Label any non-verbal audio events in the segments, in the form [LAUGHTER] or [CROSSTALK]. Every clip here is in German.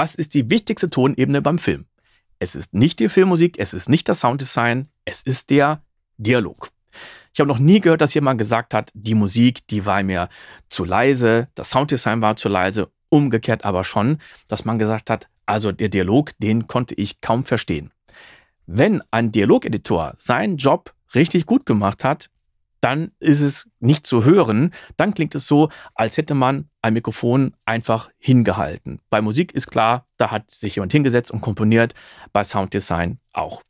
Was ist die wichtigste Tonebene beim Film? Es ist nicht die Filmmusik, es ist nicht das Sounddesign, es ist der Dialog. Ich habe noch nie gehört, dass jemand gesagt hat, die Musik, die war mir zu leise, das Sounddesign war zu leise, umgekehrt aber schon, dass man gesagt hat, also der Dialog, den konnte ich kaum verstehen. Wenn ein Dialogeditor seinen Job richtig gut gemacht hat, dann ist es nicht zu hören. Dann klingt es so, als hätte man ein Mikrofon einfach hingehalten. Bei Musik ist klar, da hat sich jemand hingesetzt und komponiert, bei Sounddesign auch.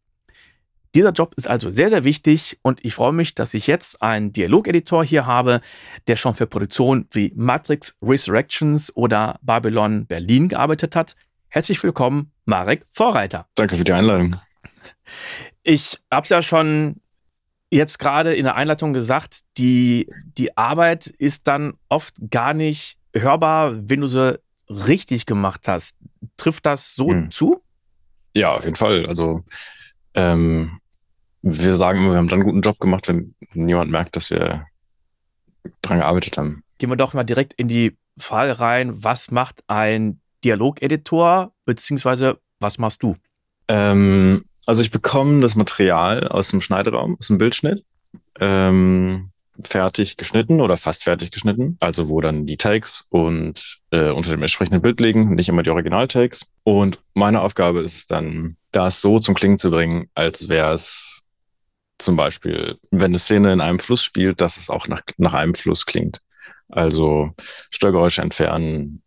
Dieser Job ist also sehr, sehr wichtig und ich freue mich, dass ich jetzt einen Dialogeditor hier habe, der schon für Produktionen wie Matrix Resurrections oder Babylon Berlin gearbeitet hat. Herzlich willkommen, Marek Vorreiter. Danke für die Einladung. Ich habe es ja schon jetzt gerade in der Einleitung gesagt, die, die Arbeit ist dann oft gar nicht hörbar, wenn du sie richtig gemacht hast. Trifft das so hm. zu? Ja, auf jeden Fall. Also ähm, wir sagen immer, wir haben dann einen guten Job gemacht, wenn niemand merkt, dass wir dran gearbeitet haben. Gehen wir doch mal direkt in die Frage rein, was macht ein Dialogeditor, beziehungsweise was machst du? Ähm, also ich bekomme das Material aus dem Schneideraum, aus dem Bildschnitt, ähm, fertig geschnitten oder fast fertig geschnitten. Also wo dann die Takes und äh, unter dem entsprechenden Bild liegen, nicht immer die Original-Takes. Und meine Aufgabe ist es dann, das so zum Klingen zu bringen, als wäre es zum Beispiel, wenn eine Szene in einem Fluss spielt, dass es auch nach, nach einem Fluss klingt. Also Störgeräusche entfernen,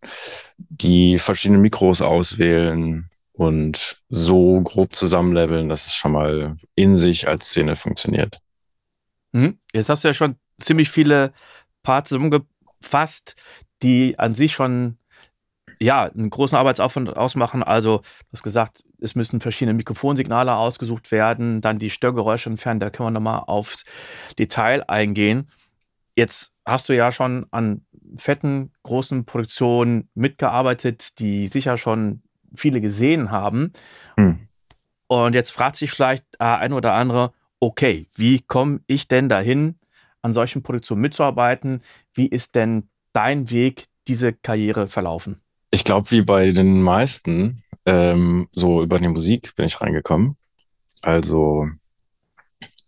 die verschiedenen Mikros auswählen, und so grob zusammenleveln, dass es schon mal in sich als Szene funktioniert. Mhm. Jetzt hast du ja schon ziemlich viele Parts zusammengefasst, die an sich schon ja, einen großen Arbeitsaufwand ausmachen. Also, du hast gesagt, es müssen verschiedene Mikrofonsignale ausgesucht werden, dann die Störgeräusche entfernen, da können wir nochmal aufs Detail eingehen. Jetzt hast du ja schon an fetten, großen Produktionen mitgearbeitet, die sicher schon viele gesehen haben. Mhm. Und jetzt fragt sich vielleicht äh, ein oder andere, okay, wie komme ich denn dahin, an solchen Produktionen mitzuarbeiten? Wie ist denn dein Weg, diese Karriere verlaufen? Ich glaube, wie bei den meisten, ähm, so über die Musik bin ich reingekommen. Also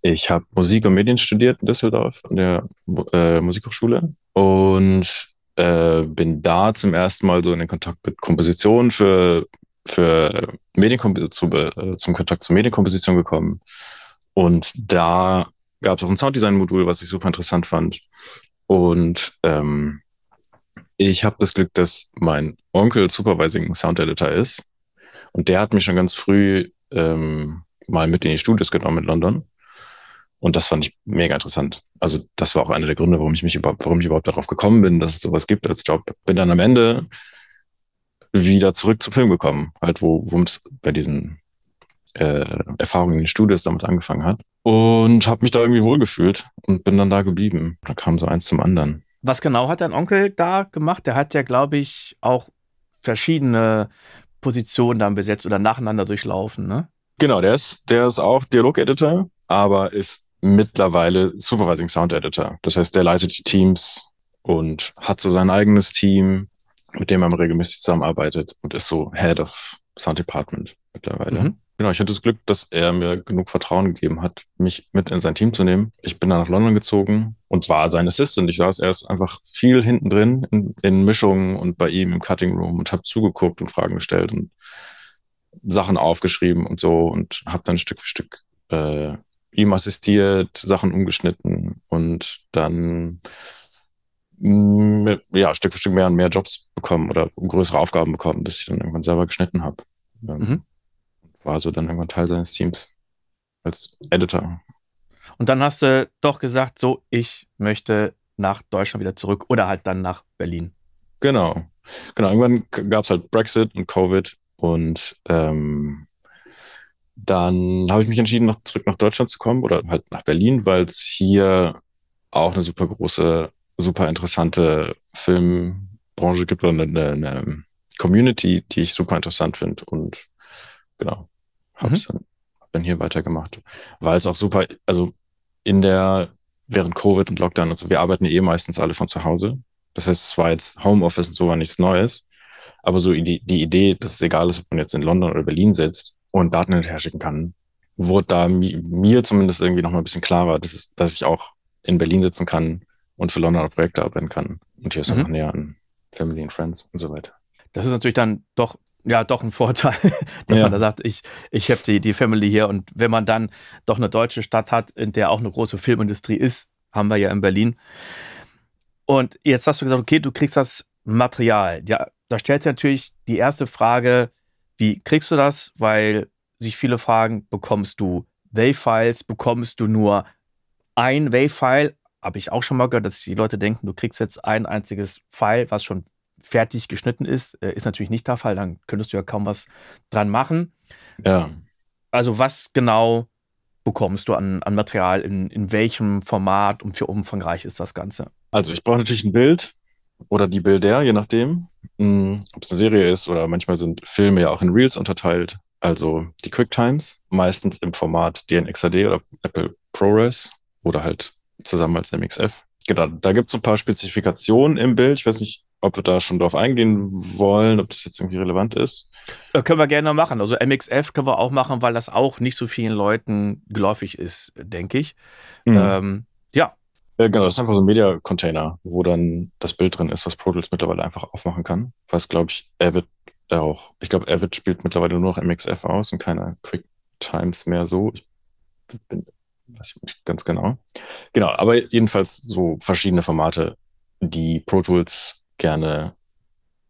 ich habe Musik und Medien studiert in Düsseldorf an der äh, Musikhochschule und äh, bin da zum ersten Mal so in den Kontakt mit Komposition für, für Medienkomp zu, äh, zum Kontakt zur Medienkomposition gekommen. Und da gab es auch ein Sounddesign-Modul, was ich super interessant fand. Und ähm, ich habe das Glück, dass mein Onkel Supervising Sound Editor ist. Und der hat mich schon ganz früh ähm, mal mit in die Studios genommen in London. Und das fand ich mega interessant. Also das war auch einer der Gründe, warum ich mich überhaupt, warum ich überhaupt darauf gekommen bin, dass es sowas gibt als Job. Bin dann am Ende wieder zurück zum Film gekommen, halt wo es bei diesen äh, Erfahrungen in den Studios damals angefangen hat. Und habe mich da irgendwie wohlgefühlt und bin dann da geblieben. Da kam so eins zum anderen. Was genau hat dein Onkel da gemacht? Der hat ja, glaube ich, auch verschiedene Positionen dann besetzt oder nacheinander durchlaufen, ne? Genau, der ist, der ist auch Dialogeditor, aber ist mittlerweile Supervising Sound Editor. Das heißt, der leitet die Teams und hat so sein eigenes Team, mit dem er regelmäßig zusammenarbeitet und ist so Head of Sound Department mittlerweile. Mhm. Genau, ich hatte das Glück, dass er mir genug Vertrauen gegeben hat, mich mit in sein Team zu nehmen. Ich bin dann nach London gezogen und war sein Assistant. Ich saß erst einfach viel hinten drin in, in Mischungen und bei ihm im Cutting Room und habe zugeguckt und Fragen gestellt und Sachen aufgeschrieben und so und habe dann Stück für Stück äh, ihm assistiert, Sachen umgeschnitten und dann mm, ja, Stück für Stück mehr und mehr Jobs bekommen oder größere Aufgaben bekommen, bis ich dann irgendwann selber geschnitten habe. Ähm, mhm. War so dann irgendwann Teil seines Teams als Editor. Und dann hast du doch gesagt, so, ich möchte nach Deutschland wieder zurück oder halt dann nach Berlin. Genau. Genau, irgendwann gab es halt Brexit und Covid und ähm, dann habe ich mich entschieden, noch zurück nach Deutschland zu kommen oder halt nach Berlin, weil es hier auch eine super große, super interessante Filmbranche gibt oder eine, eine Community, die ich super interessant finde. Und genau, habe es mhm. dann, dann hier weitergemacht, weil es auch super, also in der, während Covid und Lockdown und so, wir arbeiten eh meistens alle von zu Hause. Das heißt, es war jetzt Homeoffice und so war nichts Neues. Aber so die, die Idee, dass es egal ist, ob man jetzt in London oder Berlin sitzt, und Daten hinterher schicken kann, wurde da mi mir zumindest irgendwie nochmal ein bisschen klarer, dass, es, dass ich auch in Berlin sitzen kann und für Londoner Projekte arbeiten kann. Und hier ist mhm. noch näher an Family and Friends und so weiter. Das ist natürlich dann doch ja doch ein Vorteil, [LAUGHS] dass ja. man da sagt, ich, ich habe die, die Family hier. Und wenn man dann doch eine deutsche Stadt hat, in der auch eine große Filmindustrie ist, haben wir ja in Berlin. Und jetzt hast du gesagt, okay, du kriegst das Material. Ja, da stellt sich natürlich die erste Frage, wie kriegst du das? Weil sich viele fragen, bekommst du Wave-Files, bekommst du nur ein Wave-File? Habe ich auch schon mal gehört, dass die Leute denken, du kriegst jetzt ein einziges File, was schon fertig geschnitten ist. Äh, ist natürlich nicht der Fall, dann könntest du ja kaum was dran machen. Ja. Also was genau bekommst du an, an Material, in, in welchem Format und für umfangreich ist das Ganze? Also ich brauche natürlich ein Bild, oder die Bilder, je nachdem, hm, ob es eine Serie ist oder manchmal sind Filme ja auch in Reels unterteilt, also die QuickTimes, meistens im Format DNXAD oder Apple ProRes oder halt zusammen als MXF. Genau, da gibt es ein paar Spezifikationen im Bild. Ich weiß nicht, ob wir da schon drauf eingehen wollen, ob das jetzt irgendwie relevant ist. Äh, können wir gerne machen. Also MXF können wir auch machen, weil das auch nicht so vielen Leuten geläufig ist, denke ich. Mhm. Ähm, äh, genau, das ist einfach so ein Media-Container, wo dann das Bild drin ist, was Pro Tools mittlerweile einfach aufmachen kann. Was, glaube ich, Avid auch. Ich glaube, Avid spielt mittlerweile nur noch MXF aus und keine Quick Times mehr so. Ich bin, weiß ich nicht ganz genau. Genau, aber jedenfalls so verschiedene Formate, die Pro Tools gerne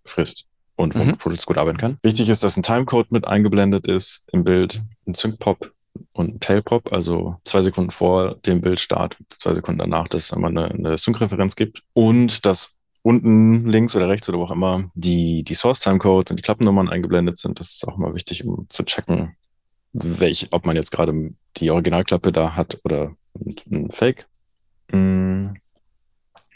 frisst und wo mhm. Pro Tools gut arbeiten kann. Wichtig ist, dass ein Timecode mit eingeblendet ist im Bild, ein Sync-Pop und ein Tailpop, also zwei Sekunden vor dem Bildstart, zwei Sekunden danach, dass es immer eine, eine Sync-Referenz gibt und dass unten links oder rechts oder wo auch immer die, die Source-Time-Codes und die Klappennummern eingeblendet sind. Das ist auch mal wichtig, um zu checken, welch, ob man jetzt gerade die Originalklappe da hat oder ein Fake. Mhm.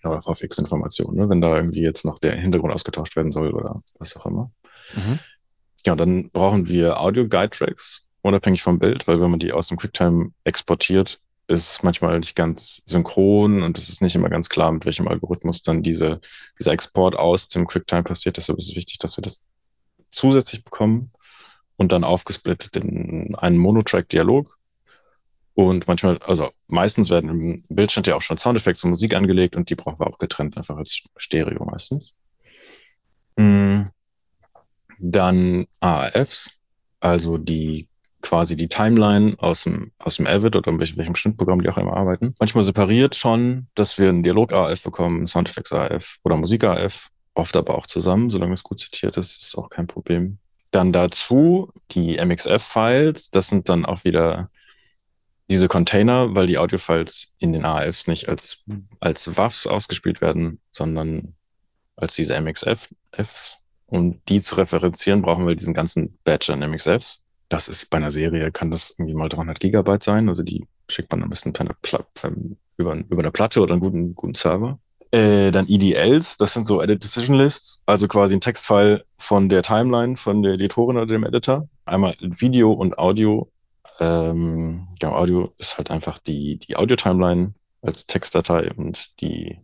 Oder Verfix-Informationen, ne? wenn da irgendwie jetzt noch der Hintergrund ausgetauscht werden soll oder was auch immer. Mhm. Ja, dann brauchen wir Audio-Guide-Tracks unabhängig vom Bild, weil wenn man die aus dem QuickTime exportiert, ist manchmal nicht ganz synchron und es ist nicht immer ganz klar, mit welchem Algorithmus dann diese, dieser Export aus dem QuickTime passiert. Deshalb ist es wichtig, dass wir das zusätzlich bekommen und dann aufgesplittet in einen Monotrack-Dialog. Und manchmal, also meistens werden im Bildstand ja auch schon Soundeffekte und Musik angelegt und die brauchen wir auch getrennt, einfach als Stereo meistens. Mm. Dann AAFs, also die quasi die Timeline aus dem, aus dem Avid oder welchem, welchem Schnittprogramm die auch immer arbeiten. Manchmal separiert schon, dass wir einen Dialog AF bekommen, Soundeffects AF oder Musik AF, oft aber auch zusammen, solange es gut zitiert ist, ist auch kein Problem. Dann dazu die MXF-Files, das sind dann auch wieder diese Container, weil die Audio-Files in den AFs nicht als, als WAFs ausgespielt werden, sondern als diese MXFs. Und die zu referenzieren, brauchen wir diesen ganzen Badge an MXFs. Das ist bei einer Serie, kann das irgendwie mal 300 Gigabyte sein. Also die schickt man am besten per über, über eine Platte oder einen guten, guten Server. Äh, dann EDLs, das sind so Edit Decision Lists, also quasi ein Textfile von der Timeline, von der Editorin oder dem Editor. Einmal Video und Audio. Ähm, ja, Audio ist halt einfach die, die Audio-Timeline als Textdatei und die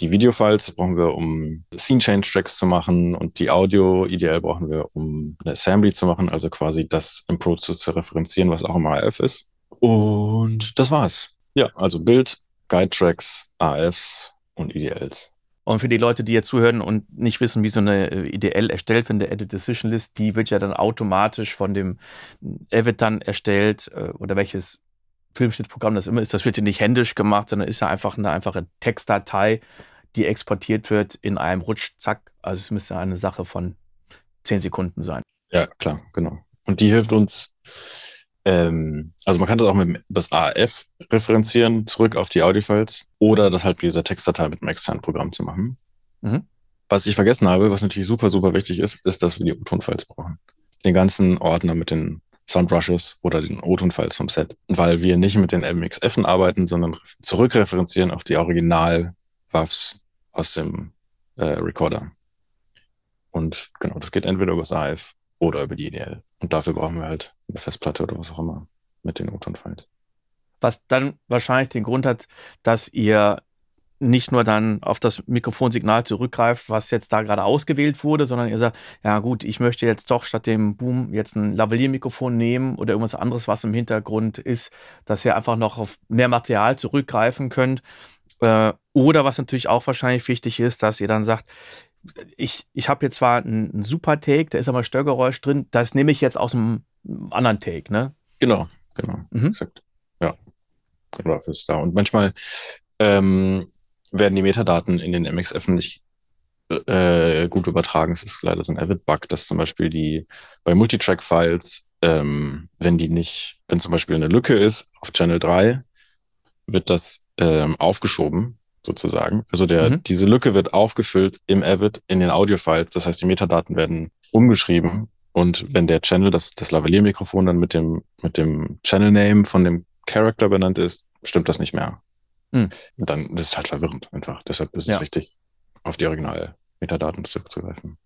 die Videofiles brauchen wir, um Scene Change Tracks zu machen und die Audio ideell brauchen wir, um eine Assembly zu machen, also quasi das im Pro zu referenzieren, was auch im AF ist. Und das war's. Ja, also Bild, Guide Tracks, AFs und IDLs. Und für die Leute, die jetzt zuhören und nicht wissen, wie so eine äh, IDL erstellt wird, der Edit Decision List, die wird ja dann automatisch von dem dann erstellt äh, oder welches Filmschnittprogramm das immer ist, das wird ja nicht händisch gemacht, sondern ist ja einfach eine einfache Textdatei, die exportiert wird in einem Rutsch, zack. Also es müsste eine Sache von zehn Sekunden sein. Ja, klar, genau. Und die hilft uns, ähm, also man kann das auch mit das AF referenzieren, zurück auf die Audiofiles oder das halt mit dieser Textdatei mit einem externen Programm zu machen. Mhm. Was ich vergessen habe, was natürlich super, super wichtig ist, ist, dass wir die O-Tonfiles brauchen. Den ganzen Ordner mit den Soundrushes oder den O-Ton-Files vom Set, weil wir nicht mit den MXFen arbeiten, sondern zurückreferenzieren auf die Original-Waffs aus dem äh, Recorder. Und genau, das geht entweder über das AF oder über die EDL. Und dafür brauchen wir halt eine Festplatte oder was auch immer mit den O-Ton-Files. Was dann wahrscheinlich den Grund hat, dass ihr nicht nur dann auf das Mikrofonsignal zurückgreift, was jetzt da gerade ausgewählt wurde, sondern ihr sagt, ja gut, ich möchte jetzt doch statt dem Boom jetzt ein Lavalier-Mikrofon nehmen oder irgendwas anderes, was im Hintergrund ist, dass ihr einfach noch auf mehr Material zurückgreifen könnt. Äh, oder was natürlich auch wahrscheinlich wichtig ist, dass ihr dann sagt, ich, ich habe jetzt zwar einen, super Take, da ist aber Störgeräusch drin, das nehme ich jetzt aus einem anderen Take, ne? Genau, genau. Mhm. Exakt. Ja. Genau, das ist da. Und manchmal ähm, werden die Metadaten in den MXF nicht äh, äh, gut übertragen. Es ist leider so ein Avid-Bug, dass zum Beispiel die bei Multitrack-Files, ähm, wenn die nicht, wenn zum Beispiel eine Lücke ist auf Channel 3, wird das ähm, aufgeschoben, sozusagen. Also der, mhm. diese Lücke wird aufgefüllt im Avid in den Audio-Files. Das heißt, die Metadaten werden umgeschrieben. Und wenn der Channel, das, das Lavalier-Mikrofon dann mit dem, mit dem Channel-Name von dem Character benannt ist, stimmt das nicht mehr. Mhm. Dann das ist halt verwirrend einfach. Deshalb ist ja. es wichtig, auf die Original-Metadaten zurückzugreifen.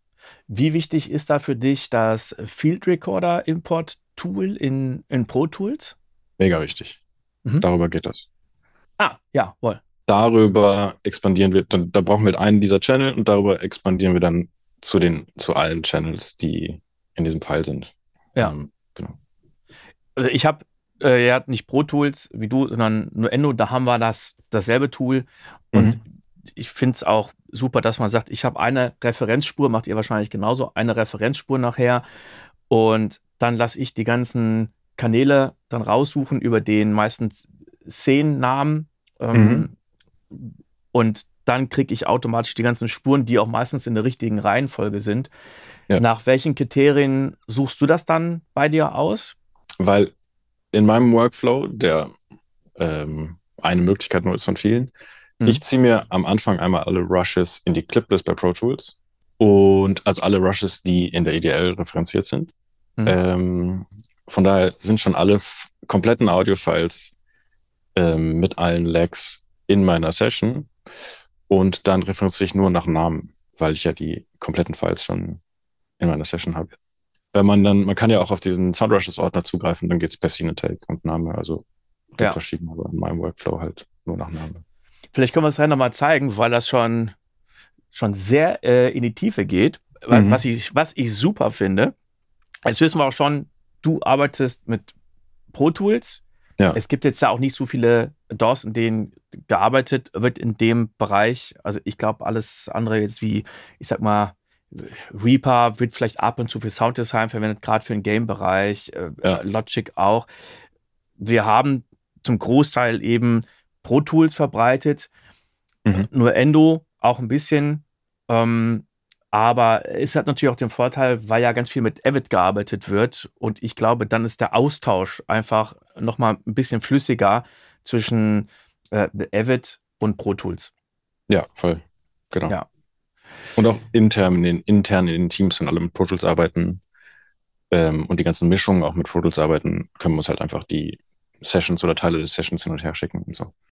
Wie wichtig ist da für dich das Field Recorder Import Tool in, in Pro Tools? Mega wichtig. Mhm. Darüber geht das. Ah, ja, wohl. Darüber expandieren wir, da, da brauchen wir einen dieser Channel und darüber expandieren wir dann zu den, zu allen Channels, die in diesem Fall sind. Ja. Ähm, genau. Also ich habe äh, er nicht Pro Tools wie du, sondern nur Endo. Da haben wir das, dasselbe Tool. Und mhm. ich finde es auch super, dass man sagt, ich habe eine Referenzspur, macht ihr wahrscheinlich genauso, eine Referenzspur nachher. Und dann lasse ich die ganzen Kanäle dann raussuchen über den meistens Szenennamen. Ähm, mhm. Und dann kriege ich automatisch die ganzen Spuren, die auch meistens in der richtigen Reihenfolge sind. Ja. Nach welchen Kriterien suchst du das dann bei dir aus? Weil in meinem Workflow, der ähm, eine Möglichkeit nur ist von vielen, mhm. ich ziehe mir am Anfang einmal alle Rushes in die Cliplist bei Pro Tools und also alle Rushes, die in der EDL referenziert sind. Mhm. Ähm, von daher sind schon alle kompletten Audio-Files ähm, mit allen Lags in meiner Session und dann referenziere ich nur nach Namen, weil ich ja die kompletten Files schon in meiner Session habe wenn man dann, man kann ja auch auf diesen Soundrushes-Ordner zugreifen, dann geht es per Take und Name. Also gibt ja. verschiedene, aber in meinem Workflow halt nur nach Name. Vielleicht können wir es dann nochmal zeigen, weil das schon, schon sehr äh, in die Tiefe geht, mhm. was, ich, was ich super finde. Jetzt wissen wir auch schon, du arbeitest mit Pro Tools. Ja. Es gibt jetzt ja auch nicht so viele DOS, in denen gearbeitet wird in dem Bereich. Also ich glaube, alles andere jetzt wie, ich sag mal, Reaper wird vielleicht ab und zu für Sounddesign verwendet, gerade für den Game-Bereich, äh, ja. Logic auch. Wir haben zum Großteil eben Pro Tools verbreitet, mhm. nur Endo auch ein bisschen. Ähm, aber es hat natürlich auch den Vorteil, weil ja ganz viel mit Avid gearbeitet wird. Und ich glaube, dann ist der Austausch einfach nochmal ein bisschen flüssiger zwischen äh, Avid und Pro Tools. Ja, voll. Genau. Ja. Und auch intern in den, intern in den Teams und alle mit Pro Tools arbeiten ähm, und die ganzen Mischungen auch mit Pro Tools arbeiten, können wir uns halt einfach die Sessions oder Teile des Sessions hin und her schicken und so.